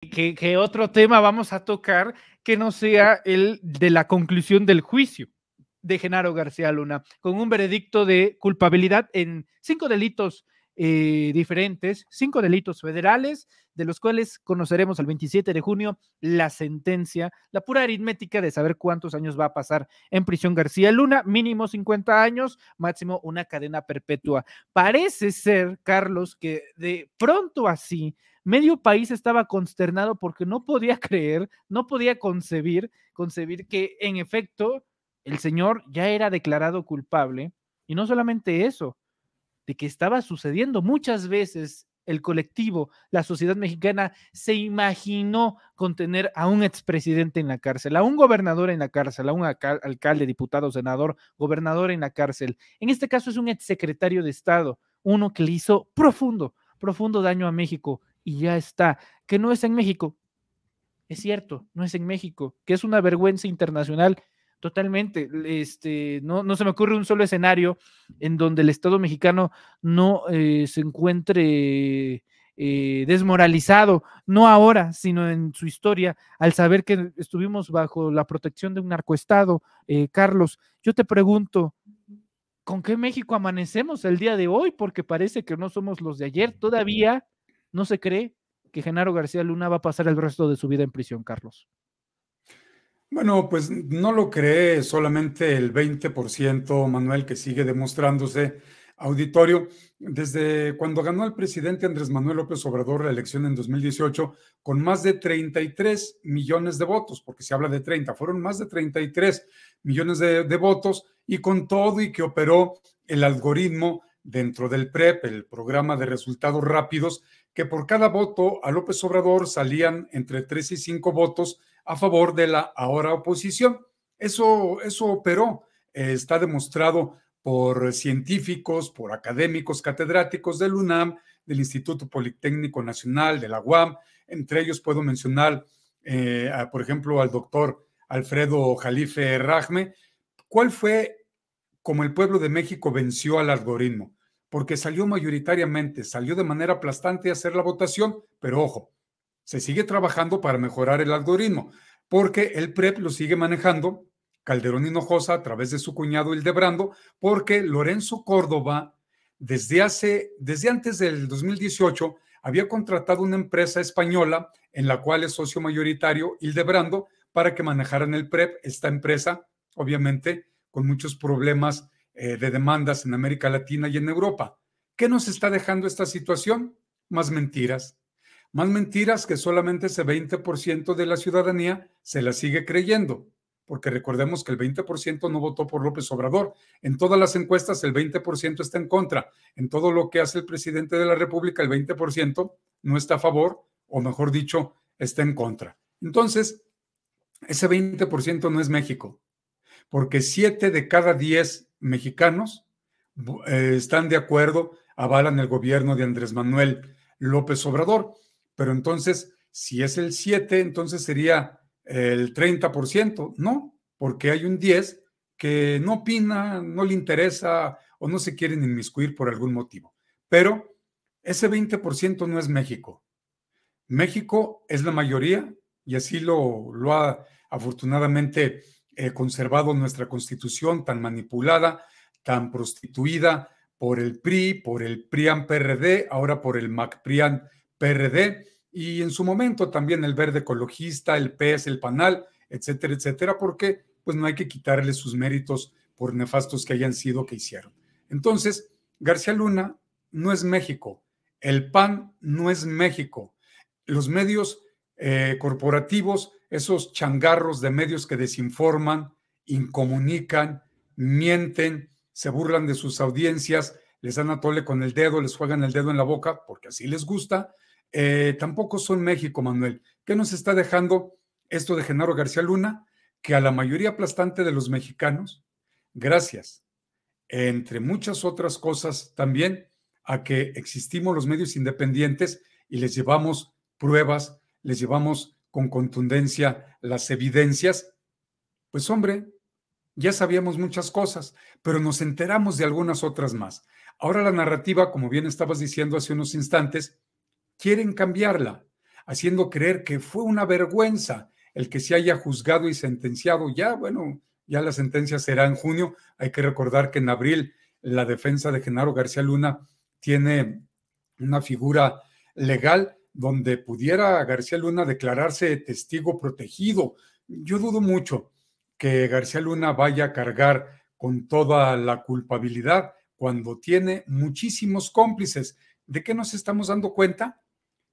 ¿Qué, otro tema vamos a tocar que no sea el de la conclusión del juicio de Genaro García Luna, con un veredicto de culpabilidad en cinco delitos eh, diferentes, cinco delitos federales, de los cuales conoceremos el 27 de junio la sentencia, la pura aritmética de saber cuántos años va a pasar en prisión García Luna, mínimo 50 años, máximo una cadena perpetua. Parece ser, Carlos, que de pronto así Medio país estaba consternado porque no podía creer, no podía concebir, concebir que en efecto el señor ya era declarado culpable. Y no solamente eso, de que estaba sucediendo muchas veces el colectivo, la sociedad mexicana se imaginó contener a un expresidente en la cárcel, a un gobernador en la cárcel, a un alcalde, diputado, senador, gobernador en la cárcel. En este caso es un exsecretario de Estado, uno que le hizo profundo, profundo daño a México y ya está. Que no es en México. Es cierto, no es en México, que es una vergüenza internacional totalmente. Este, no, se me ocurre un solo escenario en donde el Estado mexicano no eh, se encuentre eh, desmoralizado, no ahora, sino en su historia, al saber que estuvimos bajo la protección de un narcoestado. Eh, Carlos, yo te pregunto, ¿con qué México amanecemos el día de hoy? Porque parece que no somos los de ayer todavía. No se cree que Genaro García Luna va a pasar el resto de su vida en prisión, Carlos. Bueno, pues no lo cree solamente el 20%, Manuel, que sigue demostrándose. Auditorio, desde cuando ganó el presidente Andrés Manuel López Obrador la elección en 2018, con más de 33 millones de votos, porque se habla de 30, fueron más de 33 millones de, votos, y con todo y que operó el algoritmo dentro del PREP, el programa de resultados rápidos, que por cada voto a López Obrador salían entre tres y cinco votos a favor de la ahora oposición. Eso, eso operó, eh, está demostrado por científicos, por académicos catedráticos del UNAM, del Instituto Politécnico Nacional, de la UAM. Entre ellos puedo mencionar, eh, por ejemplo, al doctor Alfredo Jalife Rajme. ¿Cuál fue como el pueblo de México venció al algoritmo? porque salió mayoritariamente, salió de manera aplastante a hacer la votación, pero ojo, se sigue trabajando para mejorar el algoritmo, porque el PREP lo sigue manejando Calderón Hinojosa a través de su cuñado Ildebrando, porque Lorenzo Córdoba, desde, hace, desde antes del 2018, había contratado una empresa española en la cual es socio mayoritario Hildebrando para que manejaran el PREP, esta empresa, obviamente, con muchos problemas eh, de demandas en América Latina y en Europa. ¿Qué nos está dejando esta situación? Más mentiras. Más mentiras que solamente ese 20% de la ciudadanía se la sigue creyendo, porque recordemos que el 20% no votó por López Obrador. En todas las encuestas el 20% está en contra. En todo lo que hace el presidente de la República, el 20% no está a favor, o mejor dicho, está en contra. Entonces, ese 20% no es México, porque 7 de cada 10 mexicanos eh, están de acuerdo, avalan el gobierno de Andrés Manuel López Obrador, pero entonces, si es el 7, entonces sería el 30%, ¿no? Porque hay un 10 que no opina, no le interesa o no se quieren inmiscuir por algún motivo. Pero ese 20% no es México. México es la mayoría y así lo, lo ha afortunadamente eh, conservado nuestra constitución tan manipulada, tan prostituida por el PRI, por el PRIAN PRD, ahora por el MACPRIAN PRD y en su momento también el Verde Ecologista, el PES, el PANAL, etcétera, etcétera, porque pues no hay que quitarle sus méritos por nefastos que hayan sido que hicieron. Entonces, García Luna no es México, el PAN no es México, los medios eh, corporativos esos changarros de medios que desinforman, incomunican, mienten, se burlan de sus audiencias, les dan a tole con el dedo, les juegan el dedo en la boca, porque así les gusta, eh, tampoco son México, Manuel. ¿Qué nos está dejando esto de Genaro García Luna? Que a la mayoría aplastante de los mexicanos, gracias, entre muchas otras cosas también, a que existimos los medios independientes y les llevamos pruebas, les llevamos con contundencia las evidencias, pues hombre, ya sabíamos muchas cosas, pero nos enteramos de algunas otras más. Ahora la narrativa, como bien estabas diciendo hace unos instantes, quieren cambiarla, haciendo creer que fue una vergüenza el que se haya juzgado y sentenciado. Ya, bueno, ya la sentencia será en junio. Hay que recordar que en abril la defensa de Genaro García Luna tiene una figura legal donde pudiera García Luna declararse testigo protegido. Yo dudo mucho que García Luna vaya a cargar con toda la culpabilidad cuando tiene muchísimos cómplices. ¿De qué nos estamos dando cuenta?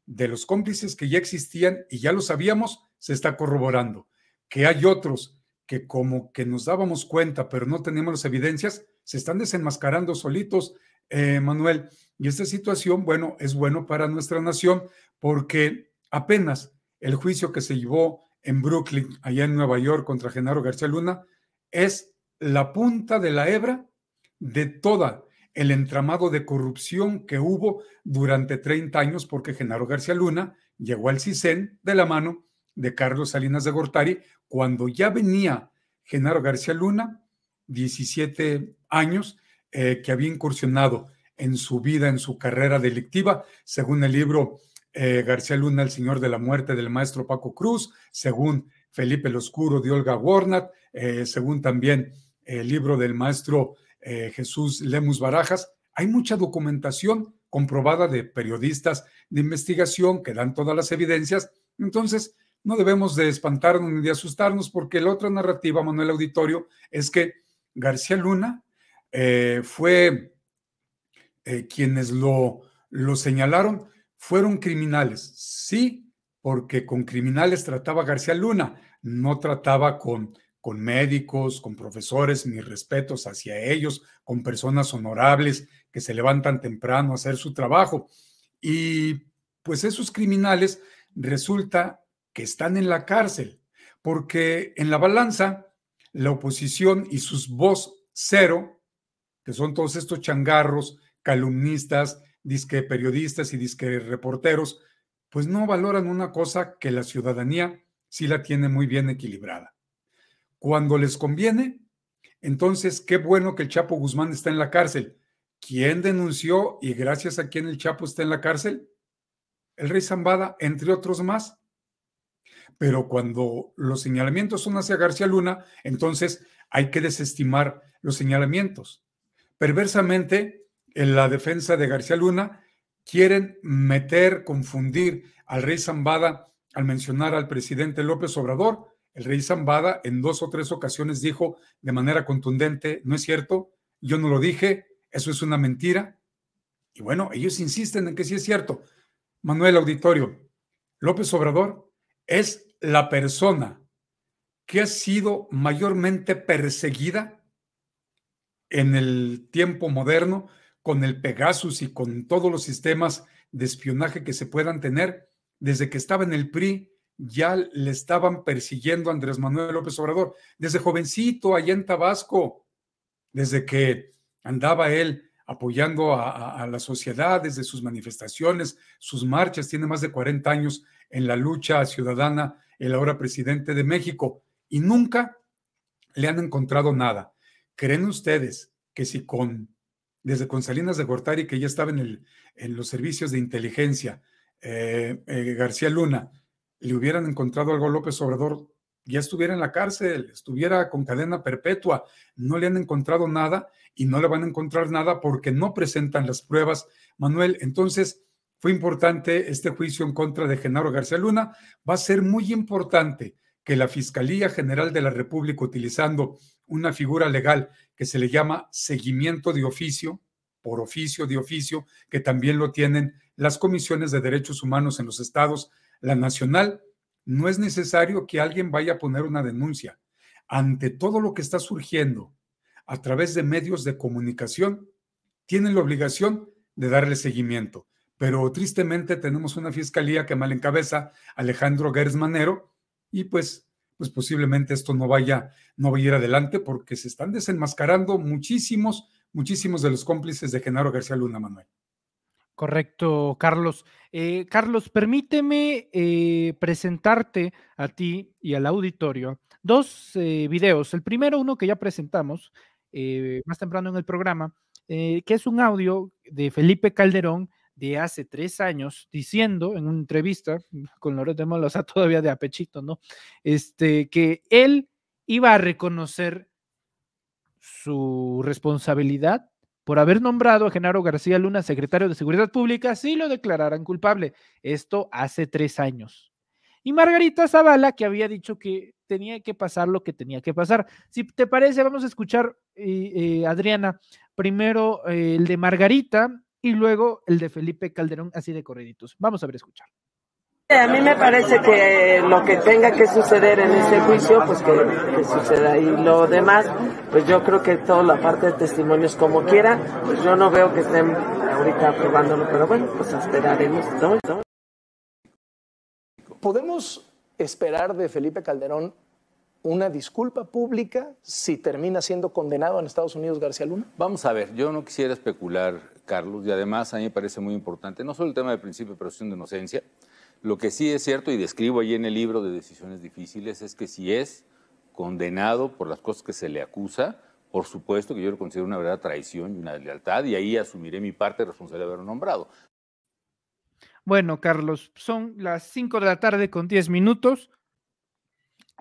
De los cómplices que ya existían y ya lo sabíamos, se está corroborando. Que hay otros que como que nos dábamos cuenta, pero no teníamos las evidencias, se están desenmascarando solitos, eh, Manuel. Y esta situación, bueno, es bueno para nuestra nación porque apenas el juicio que se llevó en Brooklyn, allá en Nueva York, contra Genaro García Luna, es la punta de la hebra de toda el entramado de corrupción que hubo durante 30 años porque Genaro García Luna llegó al CISEN de la mano de Carlos Salinas de Gortari cuando ya venía Genaro García Luna, 17 años, eh, que había incursionado en su vida, en su carrera delictiva, según el libro eh, García Luna, El Señor de la Muerte del maestro Paco Cruz, según Felipe el Oscuro de Olga Warnat, eh, según también el libro del maestro eh, Jesús Lemus Barajas. Hay mucha documentación comprobada de periodistas de investigación que dan todas las evidencias. Entonces, no debemos de espantarnos ni de asustarnos porque la otra narrativa, Manuel Auditorio, es que García Luna fue quienes lo, lo señalaron fueron criminales. Sí, porque con criminales trataba García Luna, no trataba con, con médicos, con profesores, ni respetos hacia ellos, con personas honorables que se levantan temprano a hacer su trabajo. Y pues esos criminales resulta que están en la cárcel, porque en la balanza la oposición y sus voz cero, que son todos estos changarros, calumnistas, disque periodistas y disque reporteros, pues no valoran una cosa que la ciudadanía sí la tiene muy bien equilibrada. Cuando les conviene, entonces qué bueno que el Chapo Guzmán está en la cárcel. ¿Quién denunció y gracias a quién el Chapo está en la cárcel? El rey Zambada, entre otros más. Pero cuando los señalamientos son hacia García Luna, entonces hay que desestimar los señalamientos. Perversamente, en la defensa de García Luna, quieren meter, confundir al rey Zambada al mencionar al presidente López Obrador. El rey Zambada en dos o tres ocasiones dijo de manera contundente, no es cierto, yo no lo dije, eso es una mentira. Y bueno, ellos insisten en que sí es cierto. Manuel Auditorio, López Obrador es la persona que ha sido mayormente perseguida en el tiempo moderno con el Pegasus y con todos los sistemas de espionaje que se puedan tener. Desde que estaba en el PRI, ya le estaban persiguiendo a Andrés Manuel López Obrador. Desde jovencito, allá en Tabasco, desde que andaba él apoyando a, la sociedad, desde sus manifestaciones, sus marchas, tiene más de 40 años en la lucha ciudadana, el ahora presidente de México, y nunca le han encontrado nada. ¿Creen ustedes que si con desde Consalinas de Gortari, que ya estaba en, el, en los servicios de inteligencia, eh, eh, García Luna, le hubieran encontrado algo a López Obrador, ya estuviera en la cárcel, estuviera con cadena perpetua. No le han encontrado nada y no le van a encontrar nada porque no presentan las pruebas. Manuel, entonces fue importante este juicio en contra de Genaro García Luna. Va a ser muy importante que la Fiscalía General de la República, utilizando una figura legal que se le llama seguimiento de oficio, por oficio de oficio, que también lo tienen las comisiones de derechos humanos en los estados, la nacional, no es necesario que alguien vaya a poner una denuncia. Ante todo lo que está surgiendo a través de medios de comunicación, tienen la obligación de darle seguimiento. Pero tristemente tenemos una fiscalía que mal encabeza Alejandro Gersmanero y pues pues posiblemente esto no vaya, no vaya a ir adelante porque se están desenmascarando muchísimos, muchísimos de los cómplices de Genaro García Luna, Manuel. Correcto, Carlos. Eh, Carlos, permíteme eh, presentarte a ti y al auditorio dos eh, videos. El primero, uno que ya presentamos más temprano en el programa, que es un audio de Felipe Calderón de hace tres años diciendo en una entrevista con Loreto de todavía de apechito, ¿no? Este, que él iba a reconocer su responsabilidad por haber nombrado a Genaro García Luna secretario de Seguridad Pública si lo declararan culpable. Esto hace tres años. Y Margarita Zavala, que había dicho que tenía que pasar lo que tenía que pasar. Si te parece, vamos a escuchar, eh, eh, Adriana, primero eh, el de Margarita y luego el de Felipe Calderón, así de correditos. Vamos a ver, escuchar. A mí me parece que lo que tenga que suceder en ese juicio, pues que, suceda. Y lo demás, pues yo creo que toda la parte de testimonios como quiera, pues yo no veo que estén ahorita aprobándolo, pero bueno, pues esperaremos. ¿Podemos esperar de Felipe Calderón una disculpa pública si termina siendo condenado en Estados Unidos García Luna? Vamos a ver, yo no quisiera especular Carlos, y además a mí me parece muy importante, no solo el tema del principio de presunción de inocencia, lo que sí es cierto, y describo ahí en el libro de Decisiones Difíciles, es que si es condenado por las cosas que se le acusa, por supuesto que yo lo considero una verdadera traición y una lealtad y ahí asumiré mi parte responsable de haberlo nombrado. Bueno, Carlos, son las 5 de la tarde con 10 minutos.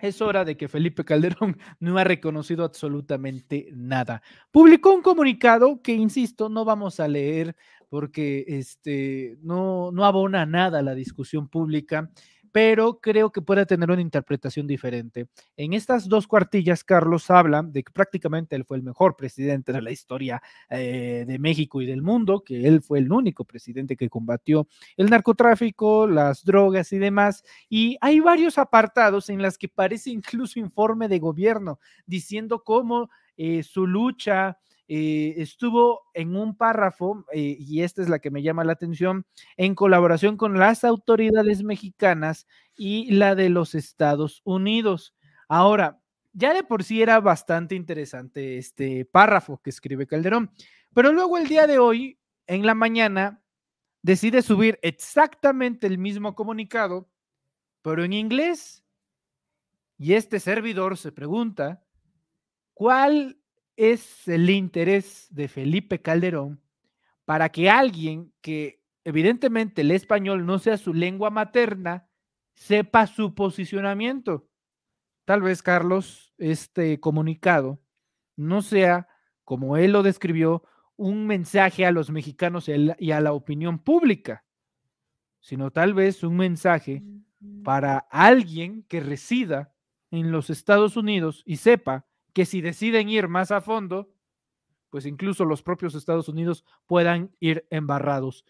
Es hora de que Felipe Calderón no ha reconocido absolutamente nada. Publicó un comunicado que, insisto, no vamos a leer porque este, no, no abona nada a la discusión pública pero creo que puede tener una interpretación diferente. En estas dos cuartillas, Carlos habla de que prácticamente él fue el mejor presidente de la historia eh, de México y del mundo, que él fue el único presidente que combatió el narcotráfico, las drogas y demás. Y hay varios apartados en las que parece incluso informe de gobierno, diciendo cómo eh, su lucha eh, estuvo en un párrafo, eh, y esta es la que me llama la atención, en colaboración con las autoridades mexicanas y la de los Estados Unidos. Ahora, ya de por sí era bastante interesante este párrafo que escribe Calderón, pero luego el día de hoy, en la mañana, decide subir exactamente el mismo comunicado, pero en inglés. Y este servidor se pregunta, ¿cuál es el interés de Felipe Calderón para que alguien que evidentemente el español no sea su lengua materna, sepa su posicionamiento. Tal vez, Carlos, este comunicado no sea, como él lo describió, un mensaje a los mexicanos y a la opinión pública, sino tal vez un mensaje para alguien que resida en los Estados Unidos y sepa que si deciden ir más a fondo, pues incluso los propios Estados Unidos puedan ir embarrados.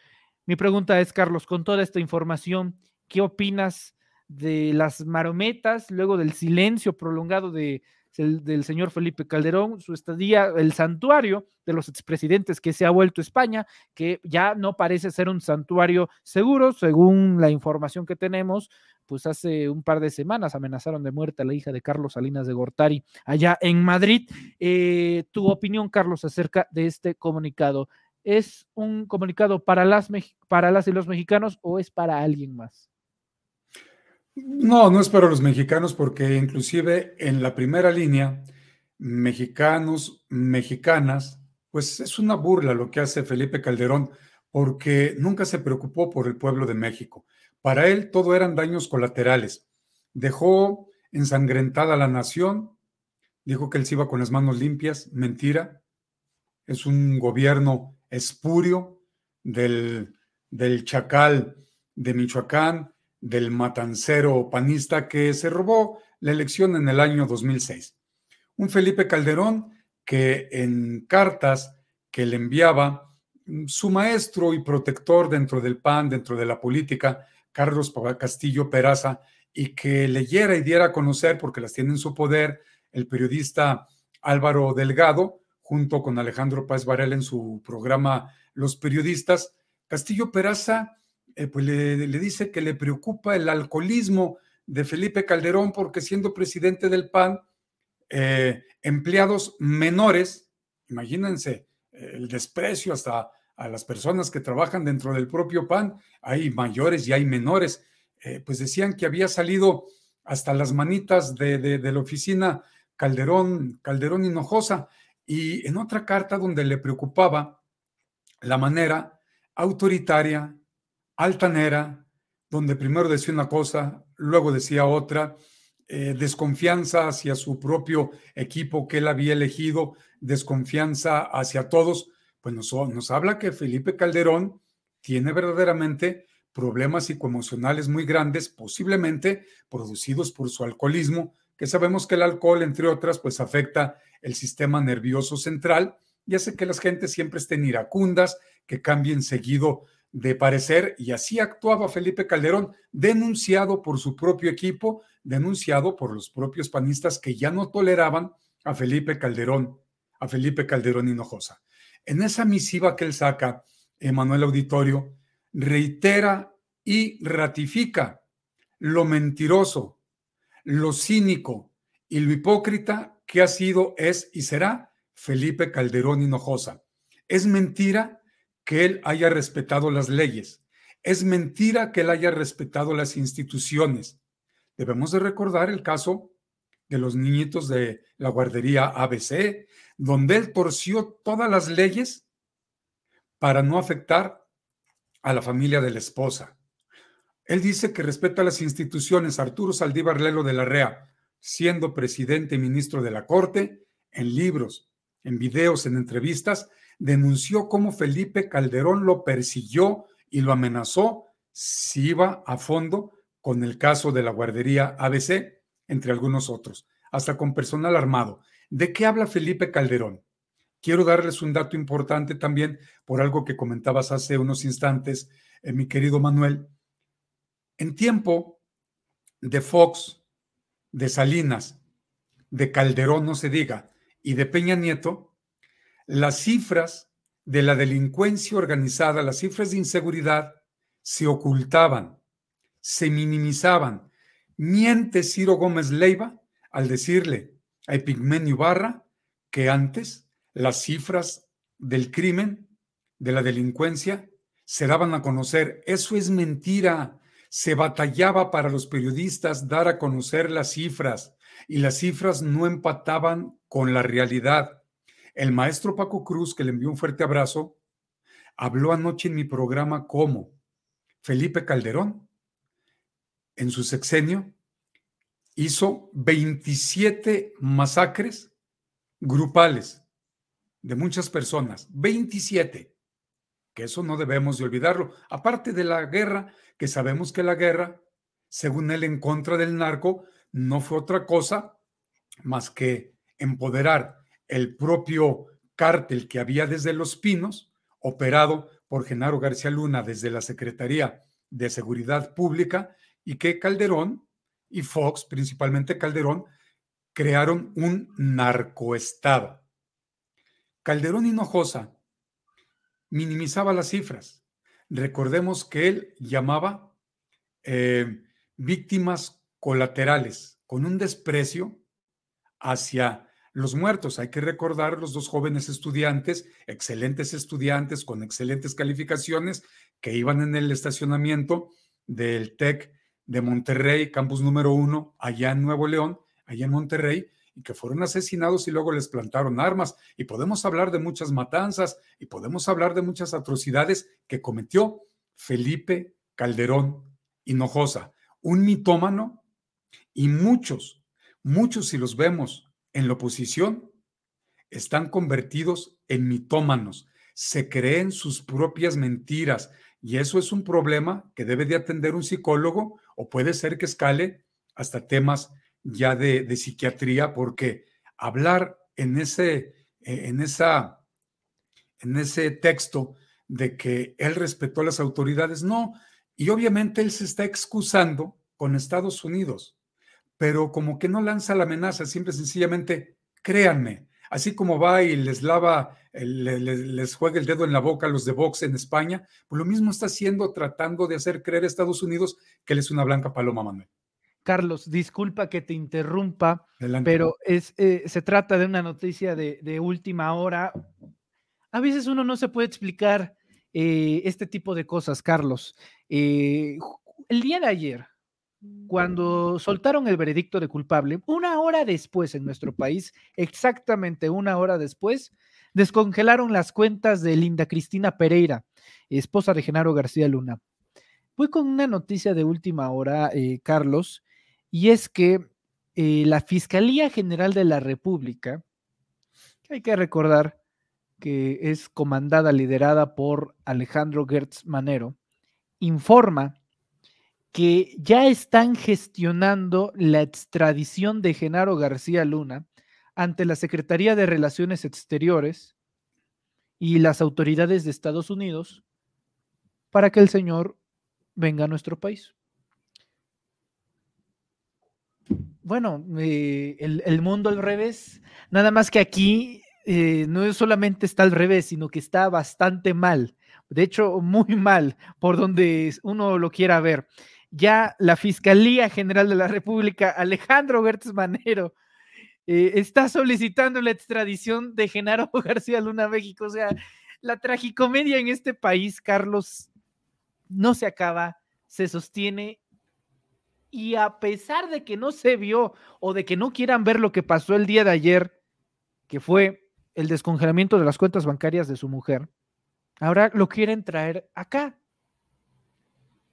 Mi pregunta es, Carlos, con toda esta información, ¿qué opinas de las marometas luego del silencio prolongado de, del, del señor Felipe Calderón, su estadía, el santuario de los expresidentes que se ha vuelto España, que ya no parece ser un santuario seguro, según la información que tenemos, pues hace un par de semanas amenazaron de muerte a la hija de Carlos Salinas de Gortari allá en Madrid. Eh, tu opinión, Carlos, acerca de este comunicado. ¿Es un comunicado para las, para las y los mexicanos o es para alguien más? No, no es para los mexicanos porque inclusive en la primera línea, mexicanos, mexicanas, pues es una burla lo que hace Felipe Calderón porque nunca se preocupó por el pueblo de México. Para él todo eran daños colaterales. Dejó ensangrentada la nación, dijo que él se iba con las manos limpias, mentira. Es un gobierno espurio del, del chacal de Michoacán, del matancero panista que se robó la elección en el año 2006. Un Felipe Calderón que en cartas que le enviaba mm, su maestro y protector dentro del PAN, dentro de la política, Carlos Castillo Peraza y que leyera y diera a conocer, porque las tiene en su poder, el periodista Álvaro Delgado, junto con Alejandro Paz Varela en su programa Los Periodistas. Castillo Peraza eh, pues le, dice que le preocupa el alcoholismo de Felipe Calderón porque siendo presidente del PAN, eh, empleados menores, imagínense eh, el desprecio hasta a las personas que trabajan dentro del propio PAN, hay mayores y hay menores, eh, pues decían que había salido hasta las manitas de, la oficina Calderón, Calderón Hinojosa, y en otra carta donde le preocupaba la manera autoritaria, altanera, donde primero decía una cosa, luego decía otra, eh, desconfianza hacia su propio equipo que él había elegido, desconfianza hacia todos, pues nos, habla que Felipe Calderón tiene verdaderamente problemas psicoemocionales muy grandes, posiblemente producidos por su alcoholismo, que sabemos que el alcohol, entre otras, pues afecta el sistema nervioso central y hace que las gentes siempre estén iracundas, que cambien seguido de parecer, y así actuaba Felipe Calderón, denunciado por su propio equipo, denunciado por los propios panistas que ya no toleraban a Felipe Calderón, a Felipe Calderón Hinojosa. En esa misiva que él saca, Emanuel Auditorio, reitera y ratifica lo mentiroso, lo cínico y lo hipócrita que ha sido, es y será Felipe Calderón Hinojosa. Es mentira que él haya respetado las leyes. Es mentira que él haya respetado las instituciones. Debemos de recordar el caso de los niñitos de la guardería ABC, donde él torció todas las leyes para no afectar a la familia de la esposa. Él dice que respecto a las instituciones. Arturo Saldívar Lelo de la REA, siendo presidente y ministro de la Corte, en libros, en videos, en entrevistas, denunció cómo Felipe Calderón lo persiguió y lo amenazó si iba a fondo con el caso de la guardería ABC entre algunos otros, hasta con personal armado. ¿De qué habla Felipe Calderón? Quiero darles un dato importante también por algo que comentabas hace unos instantes, eh, mi querido Manuel. En tiempo de Fox, de Salinas, de Calderón, no se diga, y de Peña Nieto, las cifras de la delincuencia organizada, las cifras de inseguridad, se ocultaban, se minimizaban, Miente Ciro Gómez Leiva al decirle a Epigmenio Barra que antes las cifras del crimen, de la delincuencia, se daban a conocer. Eso es mentira. Se batallaba para los periodistas dar a conocer las cifras y las cifras no empataban con la realidad. El maestro Paco Cruz, que le envió un fuerte abrazo, habló anoche en mi programa como Felipe Calderón en su sexenio, hizo 27 masacres grupales de muchas personas, 27, que eso no debemos de olvidarlo, aparte de la guerra, que sabemos que la guerra, según él, en contra del narco, no fue otra cosa más que empoderar el propio cártel que había desde Los Pinos, operado por Genaro García Luna desde la Secretaría de Seguridad Pública, y que Calderón y Fox, principalmente Calderón, crearon un narcoestado. Calderón Hinojosa minimizaba las cifras. Recordemos que él llamaba eh, víctimas colaterales con un desprecio hacia los muertos. Hay que recordar los dos jóvenes estudiantes, excelentes estudiantes con excelentes calificaciones, que iban en el estacionamiento del TEC de Monterrey, campus número uno, allá en Nuevo León, allá en Monterrey, y que fueron asesinados y luego les plantaron armas. Y podemos hablar de muchas matanzas y podemos hablar de muchas atrocidades que cometió Felipe Calderón Hinojosa, un mitómano y muchos, muchos si los vemos en la oposición, están convertidos en mitómanos, se creen sus propias mentiras, y eso es un problema que debe de atender un psicólogo o puede ser que escale hasta temas ya de, psiquiatría, porque hablar en ese, e, en, esa, en ese texto de que él respetó a las autoridades, no. Y obviamente él se está excusando con Estados Unidos, pero como que no lanza la amenaza, siempre sencillamente, créanme, así como va y les lava les, juega juegue el dedo en la boca a los de Vox en España, pues lo mismo está haciendo tratando de hacer creer a Estados Unidos que él es una blanca paloma, Manuel. Carlos, disculpa que te interrumpa, pero es, eh, se trata de una noticia de, última hora. A veces uno no se puede explicar eh, este tipo de cosas, Carlos. Eh, el día de ayer, cuando soltaron el veredicto de culpable, una hora después en nuestro país, exactamente una hora después, Descongelaron las cuentas de Linda Cristina Pereira, esposa de Genaro García Luna. Voy con una noticia de última hora, eh, Carlos, y es que eh, la Fiscalía General de la República, que hay que recordar que es comandada, liderada por Alejandro Gertz Manero, informa que ya están gestionando la extradición de Genaro García Luna ante la Secretaría de Relaciones Exteriores y las autoridades de Estados Unidos para que el señor venga a nuestro país. Bueno, eh, el, mundo al revés, nada más que aquí eh, no solamente está al revés, sino que está bastante mal, de hecho muy mal, por donde uno lo quiera ver. Ya la Fiscalía General de la República, Alejandro Gertz Manero, eh, está solicitando la extradición de Genaro García Luna a México. O sea, la tragicomedia en este país, Carlos, no se acaba, se sostiene. Y a pesar de que no se vio o de que no quieran ver lo que pasó el día de ayer, que fue el descongelamiento de las cuentas bancarias de su mujer, ahora lo quieren traer acá.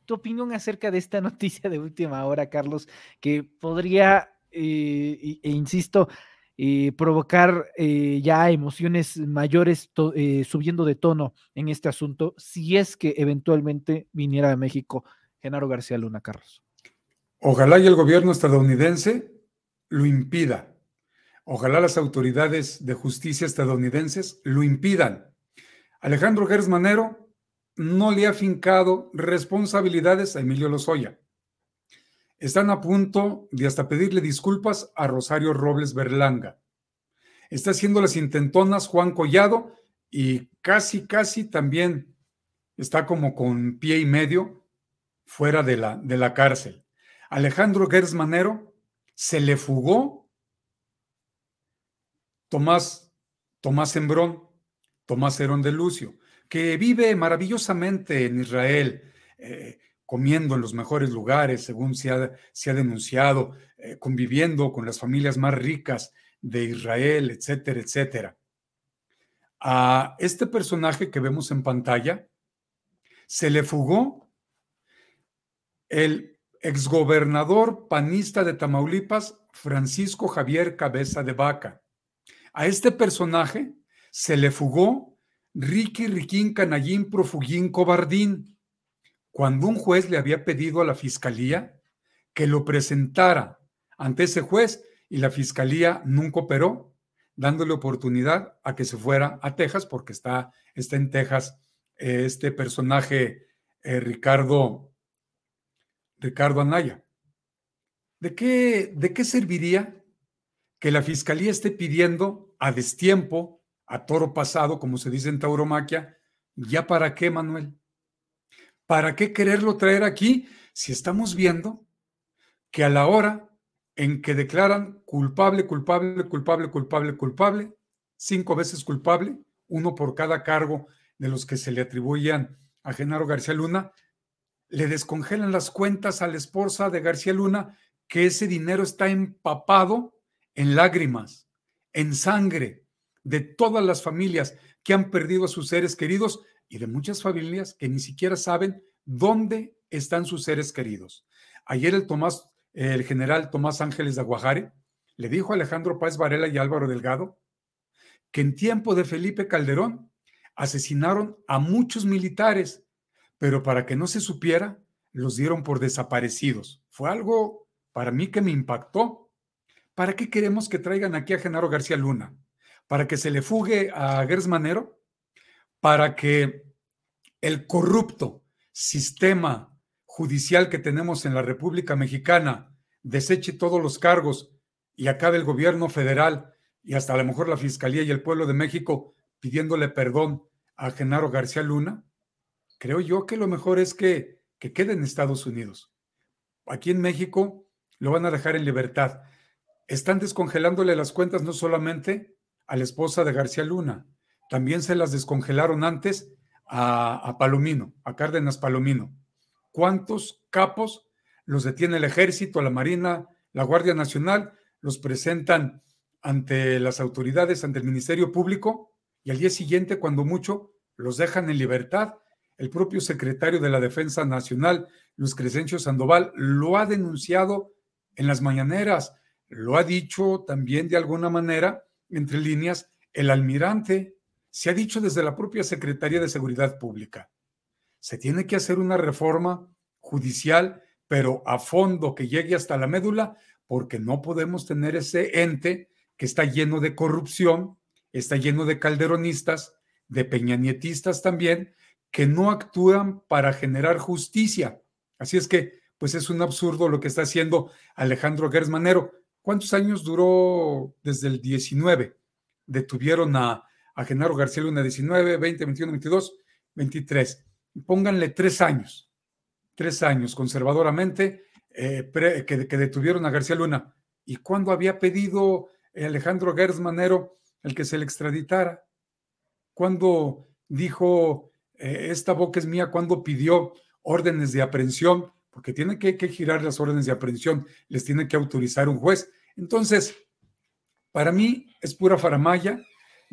Tu opinión acerca de esta noticia de última hora, Carlos, que podría e, insisto, eh, provocar eh, ya emociones mayores eh, subiendo de tono en este asunto si es que eventualmente viniera a México Genaro García Luna Carlos. Ojalá y el gobierno estadounidense lo impida. Ojalá las autoridades de justicia estadounidenses lo impidan. Alejandro Gers Manero no le ha fincado responsabilidades a Emilio Lozoya. Están a punto de hasta pedirle disculpas a Rosario Robles Berlanga. Está haciendo las intentonas Juan Collado y casi, casi también está como con pie y medio fuera de la, de la cárcel. Alejandro Gersmanero se le fugó. Tomás, Tomás Embrón, Tomás Herón de Lucio, que vive maravillosamente en Israel. Eh, comiendo en los mejores lugares, según se ha, se ha denunciado, eh, conviviendo con las familias más ricas de Israel, etcétera, etcétera. A este personaje que vemos en pantalla se le fugó el exgobernador panista de Tamaulipas, Francisco Javier Cabeza de Vaca. A este personaje se le fugó Ricky Riquín Canallín Profugín Cobardín, cuando un juez le había pedido a la fiscalía que lo presentara ante ese juez y la fiscalía nunca operó, dándole oportunidad a que se fuera a Texas, porque está, está en Texas eh, este personaje eh, Ricardo, Ricardo Anaya. ¿De qué, ¿De qué serviría que la fiscalía esté pidiendo a destiempo, a toro pasado, como se dice en tauromaquia, ya para qué, Manuel? ¿Para qué quererlo traer aquí si estamos viendo que a la hora en que declaran culpable, culpable, culpable, culpable, culpable, cinco veces culpable, uno por cada cargo de los que se le atribuían a Genaro García Luna, le descongelan las cuentas a la esposa de García Luna, que ese dinero está empapado en lágrimas, en sangre de todas las familias que han perdido a sus seres queridos y de muchas familias que ni siquiera saben dónde están sus seres queridos. Ayer el, Tomás, el general Tomás Ángeles de Aguajare le dijo a Alejandro Páez Varela y Álvaro Delgado que en tiempo de Felipe Calderón asesinaron a muchos militares, pero para que no se supiera, los dieron por desaparecidos. Fue algo para mí que me impactó. ¿Para qué queremos que traigan aquí a Genaro García Luna? ¿Para que se le fugue a Gers Manero? para que el corrupto sistema judicial que tenemos en la República Mexicana deseche todos los cargos y acabe el gobierno federal y hasta a lo mejor la Fiscalía y el pueblo de México pidiéndole perdón a Genaro García Luna? Creo yo que lo mejor es que, que quede en Estados Unidos. Aquí en México lo van a dejar en libertad. Están descongelándole las cuentas no solamente a la esposa de García Luna, también se las descongelaron antes a, Palomino, a Cárdenas Palomino. ¿Cuántos capos los detiene el ejército, la Marina, la Guardia Nacional? Los presentan ante las autoridades, ante el Ministerio Público, y al día siguiente, cuando mucho, los dejan en libertad. El propio secretario de la Defensa Nacional, Luis Crescencio Sandoval, lo ha denunciado en las mañaneras, lo ha dicho también de alguna manera, entre líneas, el almirante se ha dicho desde la propia Secretaría de Seguridad Pública. Se tiene que hacer una reforma judicial, pero a fondo, que llegue hasta la médula, porque no podemos tener ese ente que está lleno de corrupción, está lleno de calderonistas, de peñanietistas también, que no actúan para generar justicia. Así es que, pues es un absurdo lo que está haciendo Alejandro Gersmanero. ¿Cuántos años duró desde el 19? Detuvieron a a Genaro García Luna 19, 20, 21, 22, 23. Pónganle tres años, tres años conservadoramente eh, que, detuvieron a García Luna. ¿Y cuándo había pedido Alejandro Gertz Manero el que se le extraditara? cuando dijo eh, esta boca es mía? cuando pidió órdenes de aprehensión? Porque tienen que, que girar las órdenes de aprehensión, les tiene que autorizar un juez. Entonces, para mí es pura faramaya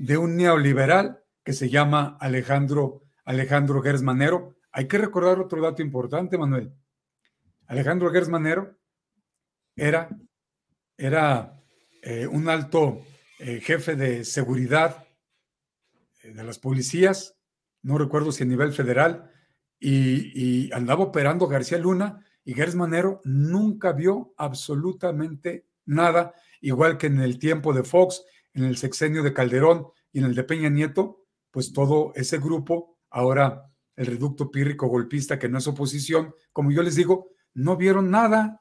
de un neoliberal que se llama Alejandro, Alejandro Manero. Hay que recordar otro dato importante, Manuel. Alejandro Gers Manero era, era eh, un alto eh, jefe de seguridad eh, de las policías, no recuerdo si a nivel federal, y, andaba operando García Luna y Gers Manero nunca vio absolutamente nada, igual que en el tiempo de Fox, en el sexenio de Calderón y en el de Peña Nieto, pues todo ese grupo, ahora el reducto pírrico golpista que no es oposición, como yo les digo, no vieron nada,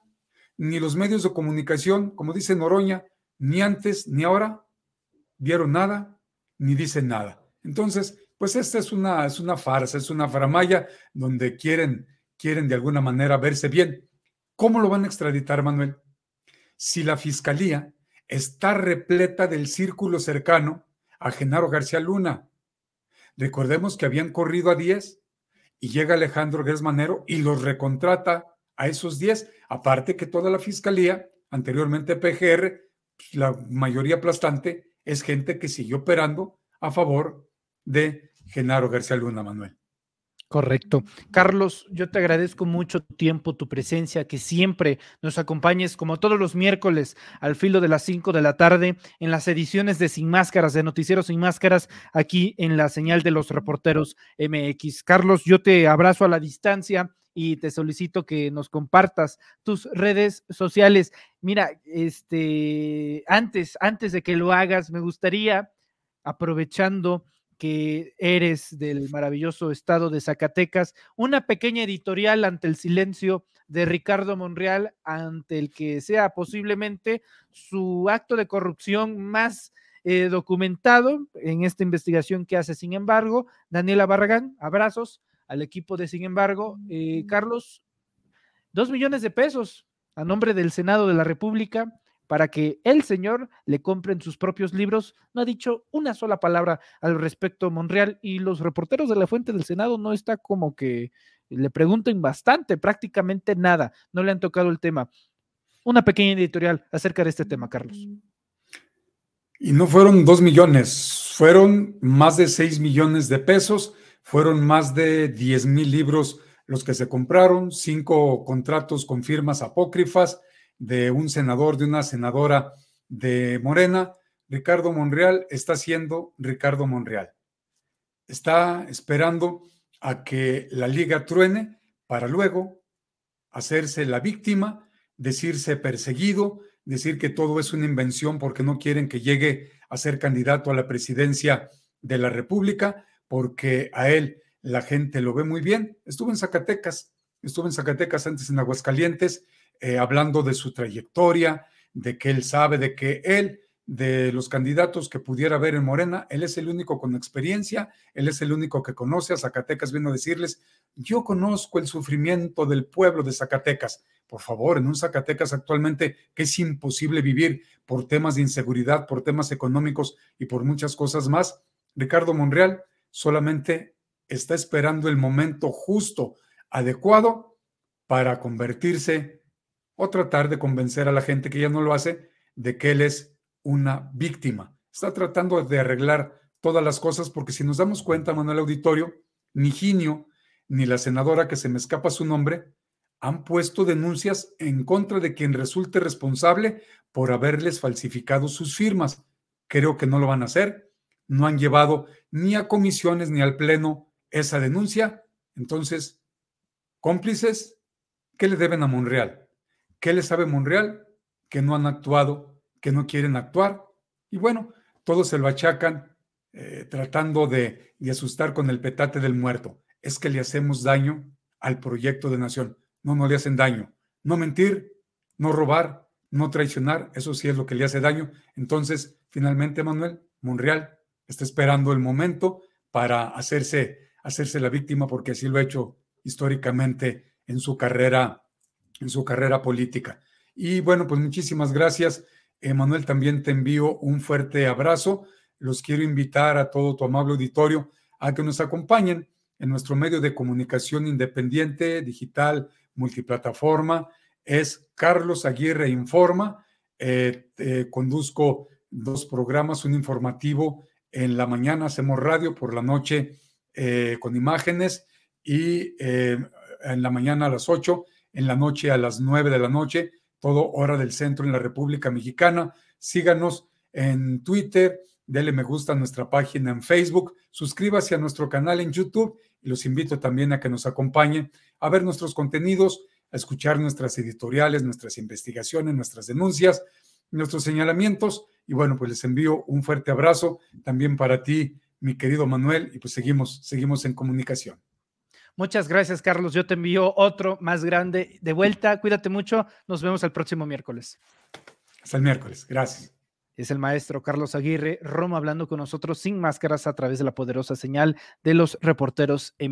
ni los medios de comunicación, como dice Noroña, ni antes ni ahora vieron nada, ni dicen nada. Entonces, pues esta es una, es una farsa, es una faramaya donde quieren, quieren de alguna manera verse bien. ¿Cómo lo van a extraditar, Manuel? Si la fiscalía está repleta del círculo cercano a Genaro García Luna. Recordemos que habían corrido a 10 y llega Alejandro Manero y los recontrata a esos 10, aparte que toda la fiscalía, anteriormente PGR, pues, la mayoría aplastante, es gente que siguió operando a favor de Genaro García Luna Manuel. Correcto. Carlos, yo te agradezco mucho tu tiempo, tu presencia, que siempre nos acompañes como todos los miércoles al filo de las 5 de la tarde en las ediciones de Sin Máscaras, de Noticieros Sin Máscaras, aquí en la señal de los reporteros MX. Carlos, yo te abrazo a la distancia y te solicito que nos compartas tus redes sociales. Mira, este, antes, antes de que lo hagas, me gustaría, aprovechando que eres del maravilloso estado de Zacatecas, una pequeña editorial ante el silencio de Ricardo Monreal, ante el que sea posiblemente su acto de corrupción más eh, documentado en esta investigación que hace. Sin embargo, Daniela Barragán, abrazos al equipo de Sin embargo, eh, mm. Carlos, dos millones de pesos a nombre del Senado de la República para que el señor le compren sus propios libros. No ha dicho una sola palabra al respecto Monreal y los reporteros de la fuente del Senado no está como que le pregunten bastante, prácticamente nada, no le han tocado el tema. Una pequeña editorial acerca de este tema, Carlos. Y no fueron dos millones, fueron más de seis millones de pesos, fueron más de diez mil libros los que se compraron, cinco contratos con firmas apócrifas, de un senador, de una senadora de Morena, Ricardo Monreal está siendo Ricardo Monreal. Está esperando a que la liga truene para luego hacerse la víctima, decirse perseguido, decir que todo es una invención porque no quieren que llegue a ser candidato a la presidencia de la República, porque a él la gente lo ve muy bien. Estuvo en Zacatecas, estuvo en Zacatecas antes en Aguascalientes eh, hablando de su trayectoria, de que él sabe, de que él, de los candidatos que pudiera haber en Morena, él es el único con experiencia, él es el único que conoce a Zacatecas, vino a decirles, yo conozco el sufrimiento del pueblo de Zacatecas. Por favor, en un Zacatecas actualmente que es imposible vivir por temas de inseguridad, por temas económicos y por muchas cosas más, Ricardo Monreal solamente está esperando el momento justo, adecuado, para convertirse o tratar de convencer a la gente que ya no lo hace de que él es una víctima. Está tratando de arreglar todas las cosas porque si nos damos cuenta, Manuel Auditorio, ni Ginio, ni la senadora que se me escapa su nombre, han puesto denuncias en contra de quien resulte responsable por haberles falsificado sus firmas. Creo que no lo van a hacer. No han llevado ni a comisiones ni al Pleno esa denuncia. Entonces, cómplices, ¿qué le deben a Monreal? ¿Qué le sabe Monreal? Que no han actuado, que no quieren actuar. Y bueno, todos se lo achacan eh, tratando de, de, asustar con el petate del muerto. Es que le hacemos daño al proyecto de nación. No, no le hacen daño. No mentir, no robar, no traicionar, eso sí es lo que le hace daño. Entonces, finalmente, Manuel, Monreal está esperando el momento para hacerse, hacerse la víctima, porque así lo ha hecho históricamente en su carrera en su carrera política. Y bueno, pues muchísimas gracias. Manuel, también te envío un fuerte abrazo. Los quiero invitar a todo tu amable auditorio a que nos acompañen en nuestro medio de comunicación independiente, digital, multiplataforma. Es Carlos Aguirre Informa. Eh, eh, conduzco dos programas, un informativo en la mañana, hacemos radio, por la noche eh, con imágenes y en la mañana a las 8 en la noche a las 9 de la noche, todo hora del centro en la República Mexicana. Síganos en Twitter, dele me gusta a nuestra página en Facebook, suscríbase a nuestro canal en YouTube y los invito también a que nos acompañen a ver nuestros contenidos, a escuchar nuestras editoriales, nuestras investigaciones, nuestras denuncias, nuestros señalamientos. Y bueno, pues les envío un fuerte abrazo también para ti, mi querido Manuel, y pues seguimos, seguimos en comunicación. Muchas gracias, Carlos. Yo te envío otro más grande de vuelta. Cuídate mucho. Nos vemos el próximo miércoles. Hasta el miércoles. Gracias. Es el maestro Carlos Aguirre Roma hablando con nosotros sin máscaras a través de la poderosa señal de los reporteros. M